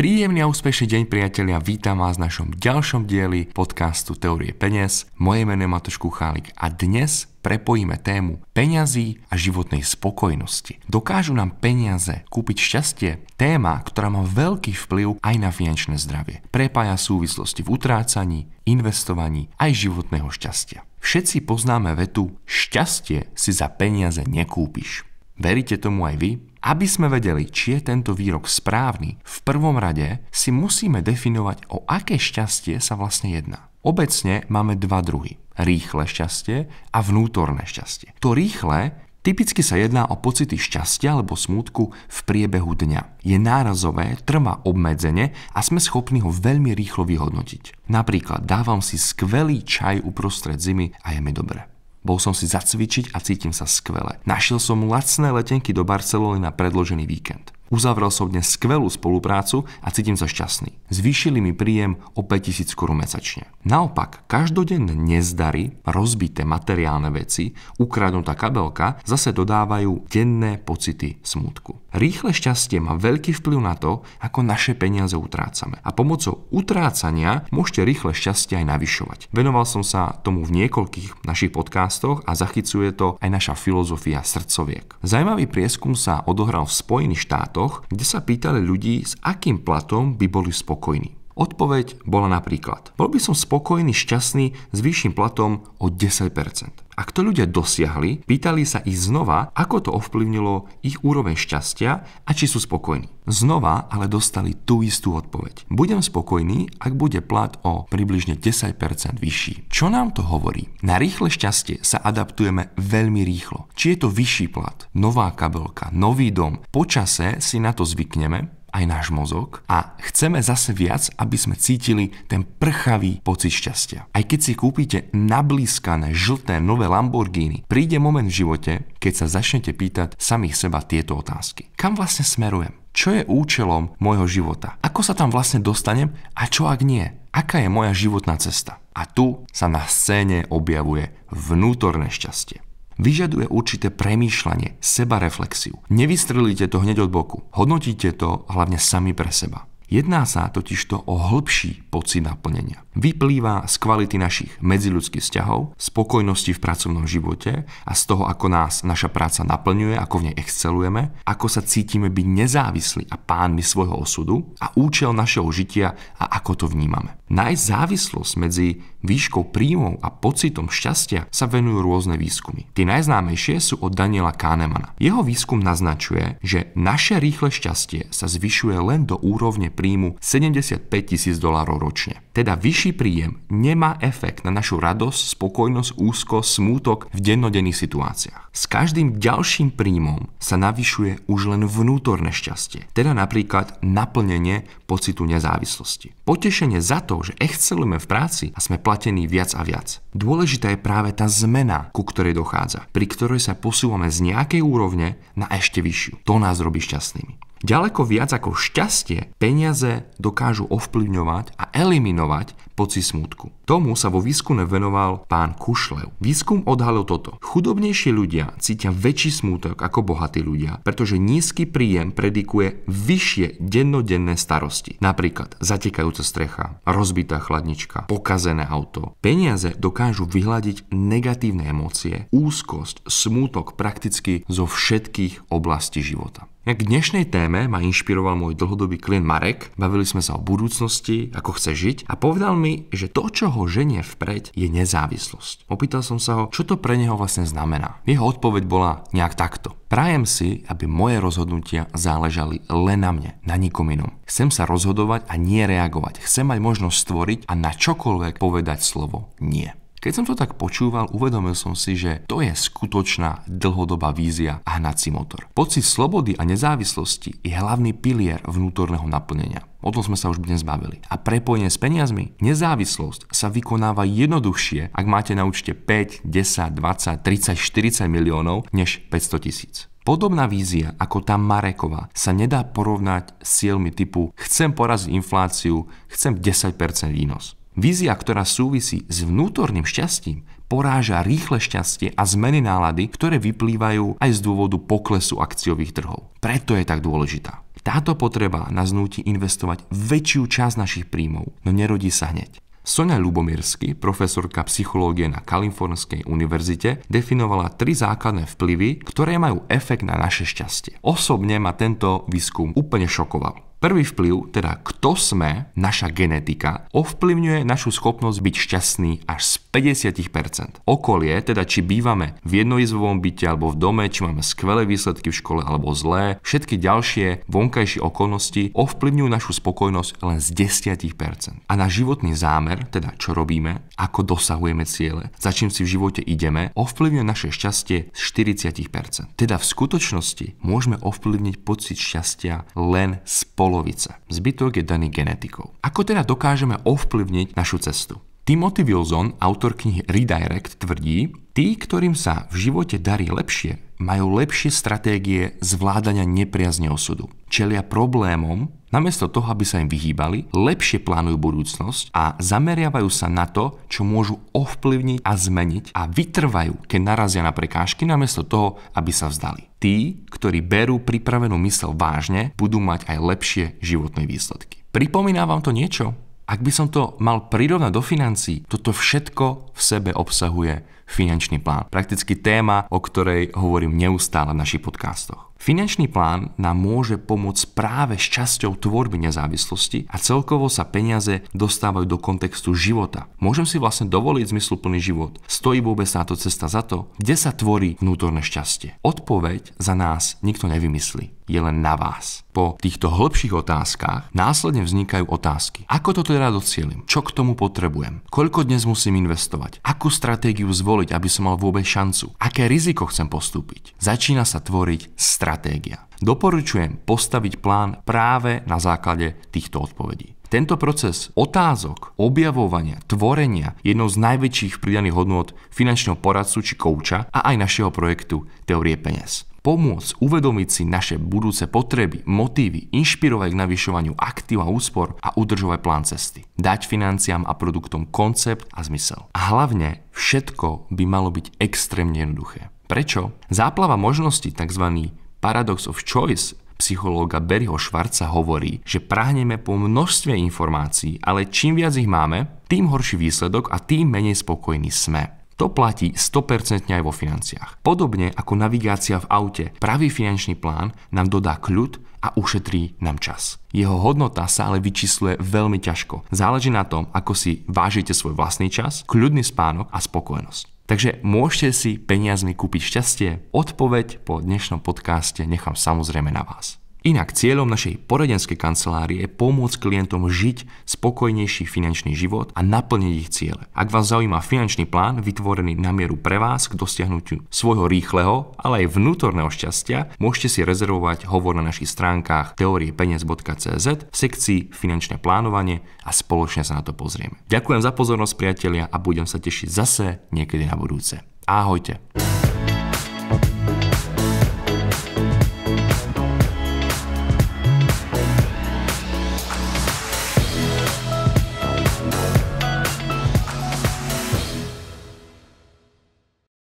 Príjemný a úspešný deň priatelia, vítam vás v našom ďalšom dieli podcastu Teórie peniaz. Moje meno je Matoš Kuchálik a dnes prepojíme tému peňazí a životnej spokojnosti. Dokážu nám peniaze kúpiť šťastie? Téma, ktorá má veľký vplyv aj na finančné zdravie. Prepája súvislosti v utrácaní, investovaní aj životného šťastia. Všetci poznáme vetu šťastie si za peniaze nekúpiš. Veríte tomu aj vy? Aby sme vedeli, či je tento výrok správny, v prvom rade si musíme definovať, o aké šťastie sa vlastne jedná. Obecne máme dva druhy. Rýchle šťastie a vnútorné šťastie. To rýchle Typicky sa jedná o pocity šťastia alebo smútku v priebehu dňa. Je nárazové, trvá obmedzenie a sme schopní ho veľmi rýchlo vyhodnotiť. Napríklad dávam si skvelý čaj uprostred zimy a je mi dobre. Bol som si zacvičiť a cítim sa skvele. Našiel som lacné letenky do Barcelony na predložený víkend. Uzavrel som dnes skvelú spoluprácu a cítim sa šťastný. Zvýšili mi príjem o 5000 korun mesačne. Naopak, každodenné nezdary, rozbité materiálne veci, ukradnutá kabelka zase dodávajú denné pocity smútku. Rýchle šťastie má veľký vplyv na to, ako naše peniaze utrácame. A pomocou utrácania môžete rýchle šťastie aj navyšovať. Venoval som sa tomu v niekoľkých našich podcastoch a zachycuje to aj naša filozofia srdcoviek. Zajímavý prieskum sa odohral v Spojených štátoch platoch, kde sa pýtali ľudí, s akým platom by boli spokojní. Odpoveď bola napríklad, bol by som spokojný, šťastný s vyšším platom o 10%. Ak to ľudia dosiahli, pýtali sa ich znova, ako to ovplyvnilo ich úroveň šťastia a či sú spokojní. Znova ale dostali tú istú odpoveď. Budem spokojný, ak bude plat o približne 10% vyšší. Čo nám to hovorí? Na rýchle šťastie sa adaptujeme veľmi rýchlo. Či je to vyšší plat, nová kabelka, nový dom, počase si na to zvykneme aj náš mozog a chceme zase viac, aby sme cítili ten prchavý pocit šťastia. Aj keď si kúpite nablískané žlté nové Lamborghini, príde moment v živote, keď sa začnete pýtať samých seba tieto otázky. Kam vlastne smerujem? Čo je účelom môjho života? Ako sa tam vlastne dostanem a čo ak nie? Aká je moja životná cesta? A tu sa na scéne objavuje vnútorné šťastie vyžaduje určité premýšľanie, sebareflexiu. Nevystrelíte to hneď od boku. Hodnotíte to hlavne sami pre seba. Jedná sa totižto o hĺbší pocit naplnenia. Vyplýva z kvality našich medziludských vzťahov, spokojnosti v pracovnom živote a z toho, ako nás naša práca naplňuje, ako v nej excelujeme, ako sa cítime byť nezávislí a pánmi svojho osudu a účel našeho žitia a ako to vnímame. Nájsť závislosť medzi výškou príjmov a pocitom šťastia sa venujú rôzne výskumy. Tie najznámejšie sú od Daniela Kahnemana. Jeho výskum naznačuje, že naše rýchle šťastie sa zvyšuje len do úrovne príjmu 75 tisíc dolárov ročne. Teda vyšší príjem nemá efekt na našu radosť, spokojnosť, úzko, smútok v dennodenných situáciách. S každým ďalším príjmom sa navyšuje už len vnútorné šťastie, teda napríklad naplnenie pocitu nezávislosti. Potešenie za to, že excelujeme v práci a sme platení viac a viac. Dôležitá je práve tá zmena, ku ktorej dochádza, pri ktorej sa posúvame z nejakej úrovne na ešte vyššiu. To nás robí šťastnými. Ďaleko viac ako šťastie peniaze dokážu ovplyvňovať a eliminovať pocit smutku. Tomu sa vo výskume venoval pán Kušlev. Výskum odhalil toto. Chudobnejší ľudia cítia väčší smútok ako bohatí ľudia, pretože nízky príjem predikuje vyššie dennodenné starosti. Napríklad zatekajúca strecha, rozbitá chladnička, pokazené auto. Peniaze dokážu vyhľadiť negatívne emócie, úzkosť, smútok prakticky zo všetkých oblastí života. Ja k dnešnej téme ma inšpiroval môj dlhodobý klient Marek. Bavili sme sa o budúcnosti, ako chce žiť a povedal mi, že to, čo ho ženie vpred, je nezávislosť. Opýtal som sa ho, čo to pre neho vlastne znamená. Jeho odpoveď bola nejak takto. Prajem si, aby moje rozhodnutia záležali len na mne, na nikom inom. Chcem sa rozhodovať a nie reagovať. Chcem mať možnosť stvoriť a na čokoľvek povedať slovo nie. Keď som to tak počúval, uvedomil som si, že to je skutočná dlhodobá vízia a hnací motor. Pocit slobody a nezávislosti je hlavný pilier vnútorného naplnenia. O tom sme sa už dnes bavili. A prepojenie s peniazmi, nezávislosť sa vykonáva jednoduchšie, ak máte na účte 5, 10, 20, 30, 40 miliónov, než 500 tisíc. Podobná vízia ako tá Mareková sa nedá porovnať s cieľmi typu chcem poraziť infláciu, chcem 10% výnos. Vízia, ktorá súvisí s vnútorným šťastím, poráža rýchle šťastie a zmeny nálady, ktoré vyplývajú aj z dôvodu poklesu akciových trhov. Preto je tak dôležitá. Táto potreba nás nutí investovať väčšiu časť našich príjmov, no nerodí sa hneď. Sonia Lubomirsky, profesorka psychológie na Kalifornskej univerzite, definovala tri základné vplyvy, ktoré majú efekt na naše šťastie. Osobne ma tento výskum úplne šokoval. Prvý vplyv, teda kto sme, naša genetika, ovplyvňuje našu schopnosť byť šťastný až z 50%. Okolie, teda či bývame v jednoizbovom byte alebo v dome, či máme skvelé výsledky v škole alebo zlé, všetky ďalšie vonkajšie okolnosti ovplyvňujú našu spokojnosť len z 10%. A náš životný zámer, teda čo robíme, ako dosahujeme ciele, za čím si v živote ideme, ovplyvňuje naše šťastie z 40%. Teda v skutočnosti môžeme ovplyvniť pocit šťastia len spolu polovica. Zbytok je daný genetikou. Ako teda dokážeme ovplyvniť našu cestu? Timothy Wilson, autor knihy Redirect, tvrdí, tí, ktorým sa v živote darí lepšie, majú lepšie stratégie zvládania nepriazne osudu. Čelia problémom, Namiesto toho, aby sa im vyhýbali, lepšie plánujú budúcnosť a zameriavajú sa na to, čo môžu ovplyvniť a zmeniť a vytrvajú, keď narazia na prekážky, namiesto toho, aby sa vzdali. Tí, ktorí berú pripravenú mysel vážne, budú mať aj lepšie životné výsledky. Pripomína vám to niečo? Ak by som to mal prirovnať do financí, toto všetko v sebe obsahuje finančný plán. Prakticky téma, o ktorej hovorím neustále v našich podcastoch. Finančný plán nám môže pomôcť práve s časťou tvorby nezávislosti a celkovo sa peniaze dostávajú do kontextu života. Môžem si vlastne dovoliť zmysluplný život. Stojí vôbec na to cesta za to, kde sa tvorí vnútorné šťastie. Odpoveď za nás nikto nevymyslí je len na vás. Po týchto hĺbších otázkach následne vznikajú otázky. Ako to teda docielim? Čo k tomu potrebujem? Koľko dnes musím investovať? Akú stratégiu zvoliť? dovoliť, aby som mal vôbec šancu? Aké riziko chcem postúpiť? Začína sa tvoriť stratégia. Doporučujem postaviť plán práve na základe týchto odpovedí. Tento proces otázok, objavovania, tvorenia je jednou z najväčších pridaných hodnôt finančného poradcu či kouča a aj našeho projektu Teórie peniaz pomôcť uvedomiť si naše budúce potreby, motívy, inšpirovať k navyšovaniu aktív a úspor a udržovať plán cesty. Dať financiám a produktom koncept a zmysel. A hlavne všetko by malo byť extrémne jednoduché. Prečo? Záplava možností, tzv. paradox of choice, psychológa Berryho Švarca hovorí, že prahneme po množstve informácií, ale čím viac ich máme, tým horší výsledok a tým menej spokojní sme. To platí 100% aj vo financiách. Podobne ako navigácia v aute, pravý finančný plán nám dodá kľud a ušetrí nám čas. Jeho hodnota sa ale vyčísluje veľmi ťažko. Záleží na tom, ako si vážite svoj vlastný čas, kľudný spánok a spokojnosť. Takže môžete si peniazmi kúpiť šťastie? Odpoveď po dnešnom podcaste nechám samozrejme na vás. Inak cieľom našej poradenskej kancelárie je pomôcť klientom žiť spokojnejší finančný život a naplniť ich ciele. Ak vás zaujíma finančný plán vytvorený na mieru pre vás k dosiahnutiu svojho rýchleho, ale aj vnútorného šťastia, môžete si rezervovať hovor na našich stránkach teoriepeniaz.cz v sekcii Finančné plánovanie a spoločne sa na to pozrieme. Ďakujem za pozornosť priatelia a budem sa tešiť zase niekedy na budúce. Ahojte!